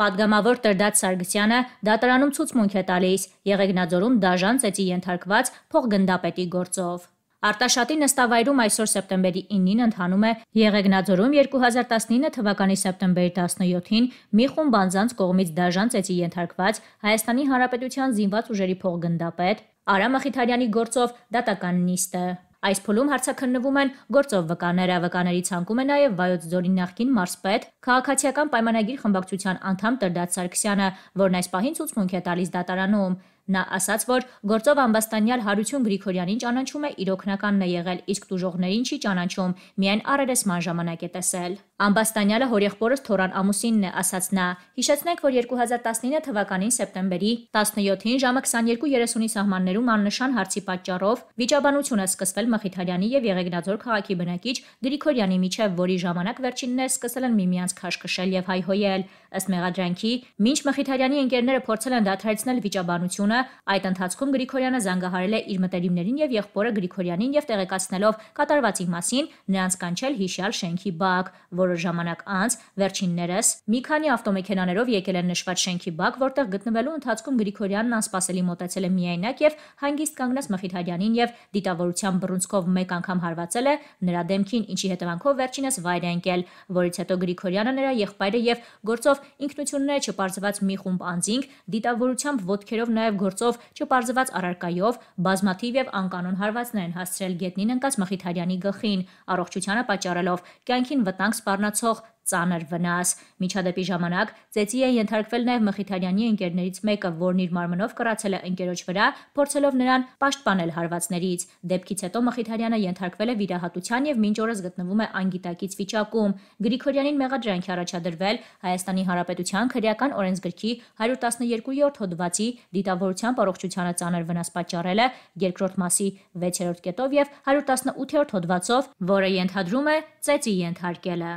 Պատգամավոր Տրդաց Սարգսյանը դատարանում ցուցմունք է տալիս Եղեգնաձորում դաժան ծեծի ենթարկված փոխգնդապետի գործով։ Արտաշատի նստավայրում այսօր սեպտեմբերի 9-ին ընթանում է Եղեգնաձորում 2019 թվականի սեպտեմբերի 17-ին մի խումբ անձանց կողմից դաժան ծեծի ենթարկված Հայաստանի Հանրապետության զինված ուժերի փոխգնդապետ Արամ Ախիթարյանի գործով դատական նիստ է։ Այս փուլում հարցաքննվում են գործով վկաները, վկաների ցանկում է նաև Վայոց ձորի նախկին մարզպետ, քաղաքացիական պայմանագիր խմբակցության անդամ Տրդատ Սարգսյանը, որն այս պահին ցուցմունք է տալիս դատարանում։ Նա ասաց, որ գործով ամբաստանյալ Հարություն Գրիգորյանին ճանաչում է իր օկնականն է եղել, իսկ դուժողներին չի ճանաչում, միայն առերեսման ժամանակ է տեսել։ Ամբաստանյալը հորեղբորս Թորան ամուսինն է, ասաց նա։ Հիշեցնենք, որ 2019 թվականին սեպտեմբերի 17-ին ժամը 22:30-ի սահմաններում աննշան հարցի պատճառով վիճաբանություն է սկսվել Մխիթարյանի եւ Եղեգնաձոր քաղաքի բնակիչ Գրիգորյանի միջև, որի ժամանակ վերջինները սկսել են միմյանց քաշքշել եւ հայհոյել։ Ըստ մեղադրանքի, ոչ Մխիթարյանի ընկերները փորձել են դադարեցնել վիճաբանությունը Հայաստանը, այդ ընթացքում Գրիգորյանը զանգահարել է իր մտերիմներին եւ եղբորը Գրիգորյանին եւ տեղեկացնելով կատարվածի մասին նրանց կանչել հիշյալ շենքի բակ, որը ժամանակ անց վերջիններս մի քանի ավտոմեքենաներով եկել են նշված շենքի բակ, որտեղ գտնվելու ընթացքում Գրիգորյանն անսպասելի մտածել է միայնակ եւ հանգիստ կանգնած Մխիթարյանին եւ դիտավորության բռունցքով մեկ անգամ հարվածել է նրա դեմքին, ինչի հետևանքով վերջինս վայր է ընկել, որից հետո Գրիգորյանը նրա եղբայրը եւ գործով ինքնությունները չպարզված մի խումբ անձինք դիտավորությամբ ոդքերով նաեւ գործով չպարզված առարկայով բազմաթիվ եւ անկանոն հարվածներ են հասցրել գետնին ընկած Մխիթարյանի գլխին, առողջությանը պատճառելով կյանքին վտանգ սպառնացող ծանր վնաս։ Միջադեպի ժամանակ ծեծի է ենթարկվել նաև Մխիթարյանի ընկերներից մեկը, որն իր մարմնով կրացել է ընկերոջ վրա, փորձելով նրան պաշտպանել հարվածներից։ Դեպքից հետո Մխիթարյանը ենթարկվել է վիրահատության եւ մինչ օրս գտնվում է անգիտակից վիճակում։ Գրիգորյանին մեղադրանքի առաջադրվել Հայաստանի Հանրապետության քրեական օրենսգրքի 112-րդ հոդվածի դիտավորությամբ առողջությանը ծանր վնաս պատճառելը երկրորդ մասի 6-րդ կետով եւ 118-րդ հոդվածով, որը ենթադրում է ծեծի ենթարկելը։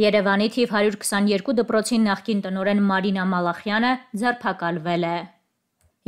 Երևանի թիվ 122 դպրոցի նախկին տնօրեն Մարինա Մալախյանը ձերբակալվել է։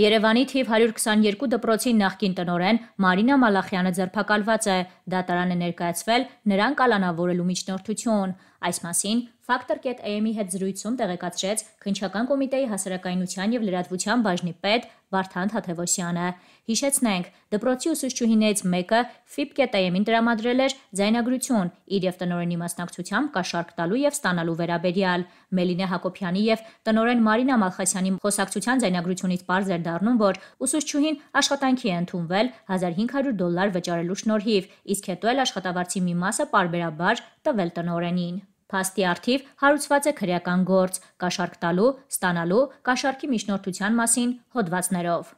Երևանի թիվ 122 դպրոցի նախկին տնօրեն Մարինա Մալախյանը ձերբակալված է։ Դատարանը ներկայացվել նրան կալանավորելու միջնորդություն։ Այս մասին Factor.am-ի հետ զրույցում տեղեկացրեց Քնչական կոմիտեի հասարակայնության եւ լրատվության բաժնի պետ Վարդան Թաթևոսյանը։ Հիշեցնենք, դպրոցի ուսուցչուհիներից մեկը FIP.am-ին տրամադրել էր ձայնագրություն իր եւ տնօրենի մասնակցությամբ կաշառք տալու եւ ստանալու վերաբերյալ։ Մելինե Հակոբյանի եւ տնօրեն Մարինա Մալխասյանի խոսակցության ձայնագրությունից բարձր դառնում, որ ուսուցչուհին աշխատանքի է ընդունվել 1500 դոլար վճարելու շնորհիվ, իսկ հետո էլ աշխատավարձի մի մասը parberabar տվել տնօրենին։ Փաստի արդիվ հարուցված է քրեական գործ՝ կաշառք տալու, ստանալու, կաշառքի միջնորդության մասին հոդվածներով։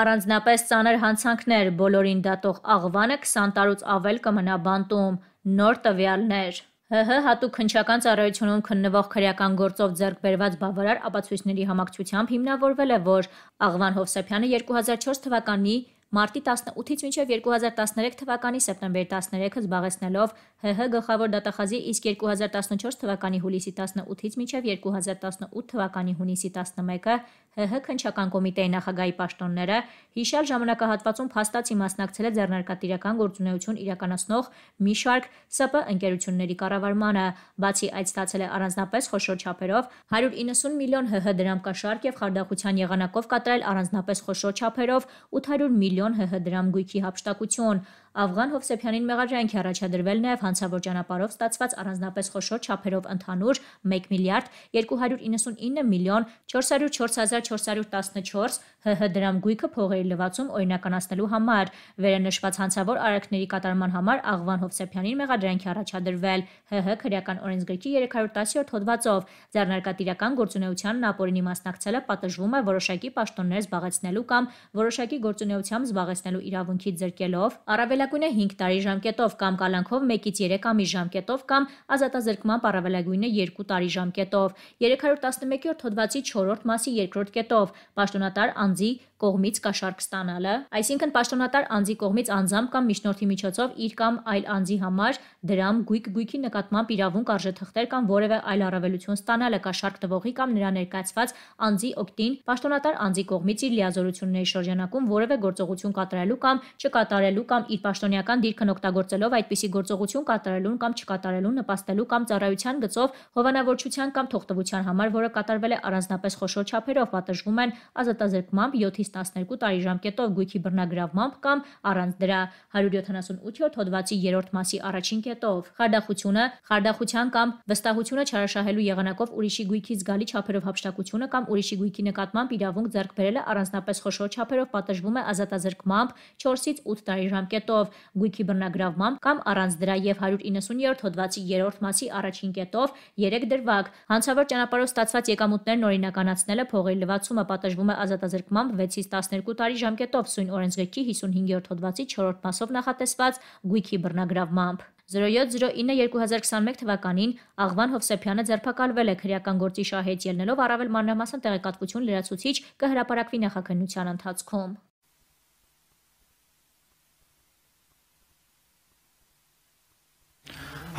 Առանձնապես ծանր հանցանքներ բոլորին դատող աղվանը 20 տարուց ավել կմնա բանտում։ Նոր տվյալներ։ ՀՀ հատուկ քնչական ծառայությունում քննվող քրեական գործով ձեռք բերված բավարար ապացույցների համակցությամբ հիմնավորվել է, որ Աղվան Հովսեփյանը 2004 թվականի Մարտի 18-ից մինչև 2013 թվականի սեպտեմբեր 13-ը զբաղեցնելով ՀՀ գլխավոր դատախազի, իսկ 2014 թվականի հուլիսի 18-ից մինչև 2018 թվականի հունիսի 11-ը ՀՀ քնչական կոմիտեի նախագահի պաշտոնները հիշյալ ժամանակահատվածում փաստացի մասնակցել է ձեռնարկատիրական գործունեություն իրականացնող մի շարք ՍՊ ընկերությունների կառավարմանը, բացի այդ ստացել է առանձնապես խոշոր չափերով 190 միլիոն ՀՀ դրամ կաշառք եւ խարդախության եղանակով կատարել առանձնապես խոշոր չափերով 800 միլիոն միլիոն ՀՀ դրամ գույքի հափշտակություն, Ավղան Հովսեփյանին մեղաջանքի առաջադրվել նաև հանցավոր ճանապարհով ստացված առանձնապես խոշոր չափերով ընդհանուր 1 միլիարդ 299 միլիոն 404414 ՀՀ դրամ գույքը փողերի լվացում օրինականացնելու համար վերանշված հանցավոր արարքների կատարման համար Աղվան Հովսեփյանին մեղաջանքի առաջադրվել ՀՀ քրեական օրենսգրքի 317 հոդվածով ձեռնարկատիրական գործունեությանն ապօրինի մասնակցելը պատժվում է որոշակի պաշտոններ զբաղեցնելու կամ որոշակի գործունեությամբ զբաղեցնելու իրավունքից զրկելով առավել առավելագույնը 5 տարի ժամկետով կամ կալանքով 1-ից 3 ամի ժամկետով կամ ազատազրկման առավելագույնը 2 տարի ժամկետով 311-րդ հոդվածի 4-րդ մասի 2-րդ կետով պաշտոնատար անձի կողմից կաշառք ստանալը, այսինքն պաշտոնատար անձի կողմից անձամբ կամ միջնորդի միջոցով իր կամ այլ անձի համար դրամ գույք գույքի նկատմամբ իրավունք արժեթղթեր կամ որևէ այլ առավելություն ստանալը կաշառք տվողի կամ նրա ներկայացված անձի օգտին պաշտոնատար անձի կողմից իր լիազորությունների շրջանակում որևէ գործողություն կատարելու կամ չկատարելու կամ իր պաշտոնական դիրքն օգտագործելով այդպիսի գործողություն կատարելուն կամ չկատարելուն նպաստելու կամ ծառայության գծով հովանավորչության կամ թողտվության համար, որը կատարվել է առանձնապես խոշոր չափերով, պատժվում են ազատազրկմամբ 7-ից նույնիսկ 12 տարի ժամկետով գույքի բռնագրավմամբ կամ առանց դրա 178-րդ հոդվածի 3-րդ մասի առաջին կետով։ Խարդախությունը, խարդախության կամ վստահությունը չարաշահելու եղանակով ուրիշի գույքի զգալի չափերով հապշտակությունը կամ ուրիշի գույքի նկատմամբ իրավունք ձեռք բերելը առանձնապես խոշոր չափերով պատժվում է ազատազրկմամբ 4-ից 8 տարի ժամկետով, գույքի բռնագրավմամբ կամ առանց դրա եւ 190-րդ հոդվածի 3-րդ մասի առաջին կետով 3 դրվագ։ Հանցավոր ճանապարհով ստացված եկամուտներն օրինականացնելը փողի լվացումը պատժվում է ազատազրկմամբ 6 6-ից 12 տարի ժամկետով սույն օրենսգրքի 55-րդ հոդվածի 4-րդ մասով նախատեսված գույքի բռնագրավմամբ։ 0709-2021 թվականին Աղվան Հովսեփյանը ձերբակալվել է քրեական գործի շահից ելնելով առավել մանրամասն տեղեկատվություն լրացուցիչ կհրապարակվի նախաքննության ընթացքում։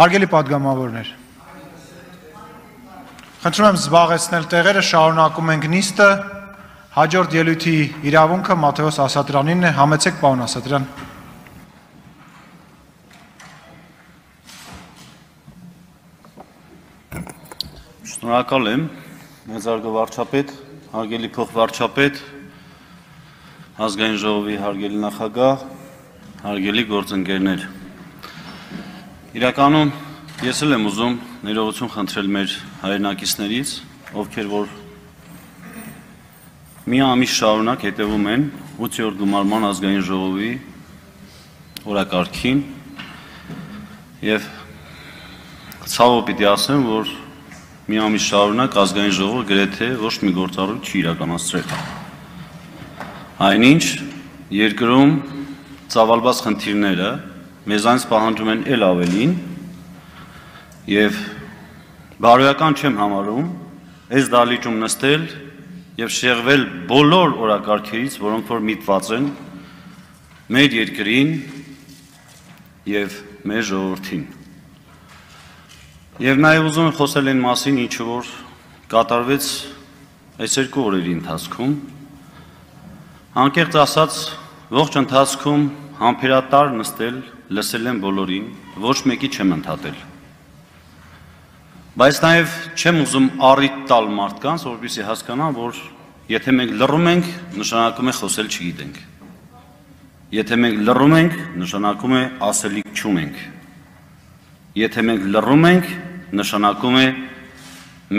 Հարգելի падգամավորներ։ Խնդրում եմ զբաղեցնել տեղերը, շարունակում ենք նիստը։ Հաջորդ ելույթի իրավունքը Մատթեոս Ասատրանինն է։ Համեցեք, պարոն Ասատրան։ Շնորհակալ եմ, մեզարգո վարչապետ, հարգելի փոխվարչապետ, ազգային ժողովի հարգելի նախագահ, հարգելի գործընկերներ։ Իրականում ես էլ եմ ուզում ներողություն խնդրել մեր հայրենակիցներից, ովքեր որ Մի ամիս շարունակ հետևում են 8-րդ գումարման ազգային ժողովի օրակարգին եւ ցավով պիտի ասեմ, որ մի ամիս շարունակ ազգային ժողովը գրեթե ոչ մի գործառույթ չի իրականացրել։ Այնինչ երկրում ծավալված խնդիրները մեզանից պահանջում են ել ավելին եւ բարոյական չեմ համարում այս դալիճում նստել եւ շեղվել բոլոր օրակարգերից, որոնք որ միտված են մեր երկրին եւ մեր ժողովրդին։ Եվ նաև ուզում եմ խոսել այն մասին, ինչ որ կատարվեց այս երկու օրերի ընթացքում։ Անկեղծ ասած, ողջ ընթացքում համբերատար նստել, լսել եմ բոլորին, ոչ մեկի չեմ ընդհատել։ Բայց նաև չեմ ուզում առիթ տալ մարդկանց, որպեսզի հասկանան, որ եթե մենք լռում ենք, նշանակում է խոսել չգիտենք։ Եթե մենք լռում ենք, նշանակում է ասելիք չունենք։ Եթե մենք լռում ենք, նշանակում է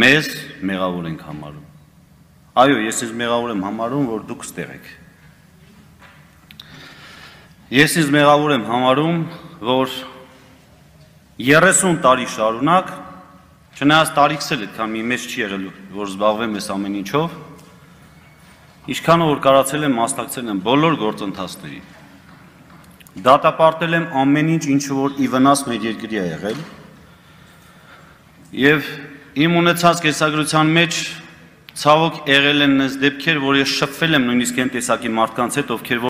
մեզ մեղավոր ենք համարում։ Այո, ես ինձ մեղավոր եմ համարում, որ դուք ստեղ եք։ Ես ինձ մեղավոր եմ համարում, որ 30 տարի շարունակ Չնայած տարիքս էլ այդքան մի մեծ չի եղել, որ զբաղվեմ այս ամեն ինչով, ինչքանով որ կարացել եմ, մասնակցել եմ բոլոր գործընթացների։ Դատապարտել եմ ամեն ինչ, ինչ որ ի վնաս մեր երկրի է եղել։ Եվ իմ ունեցած կեսագրության մեջ ցավոք եղել են նես դեպքեր, որ ես շփվել եմ նույնիսկ այն տեսակի մարդկանց հետ, ովքեր